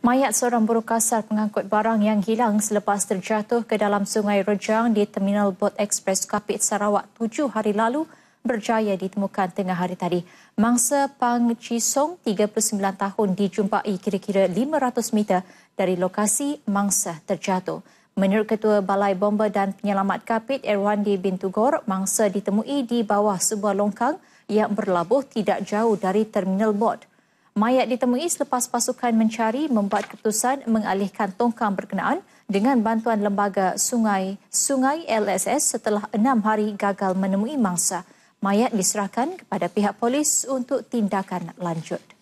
Mayat seorang buruh kasar pengangkut barang yang hilang selepas terjatuh ke dalam Sungai Rejang di Terminal Bot Express Kapit Sarawak tujuh hari lalu berjaya ditemukan tengah hari tadi. Mangsa Pang Chisong, 39 tahun, dijumpai kira-kira 500 meter dari lokasi mangsa terjatuh. Menurut Ketua Balai Bomba dan Penyelamat Kapit Erwandi Bintugor, mangsa ditemui di bawah sebuah longkang yang berlabuh tidak jauh dari terminal bot. Mayat ditemui selepas pasukan mencari membuat keputusan mengalihkan tongkang berkenaan dengan bantuan lembaga sungai Sungai LSS setelah enam hari gagal menemui mangsa. Mayat diserahkan kepada pihak polis untuk tindakan lanjut.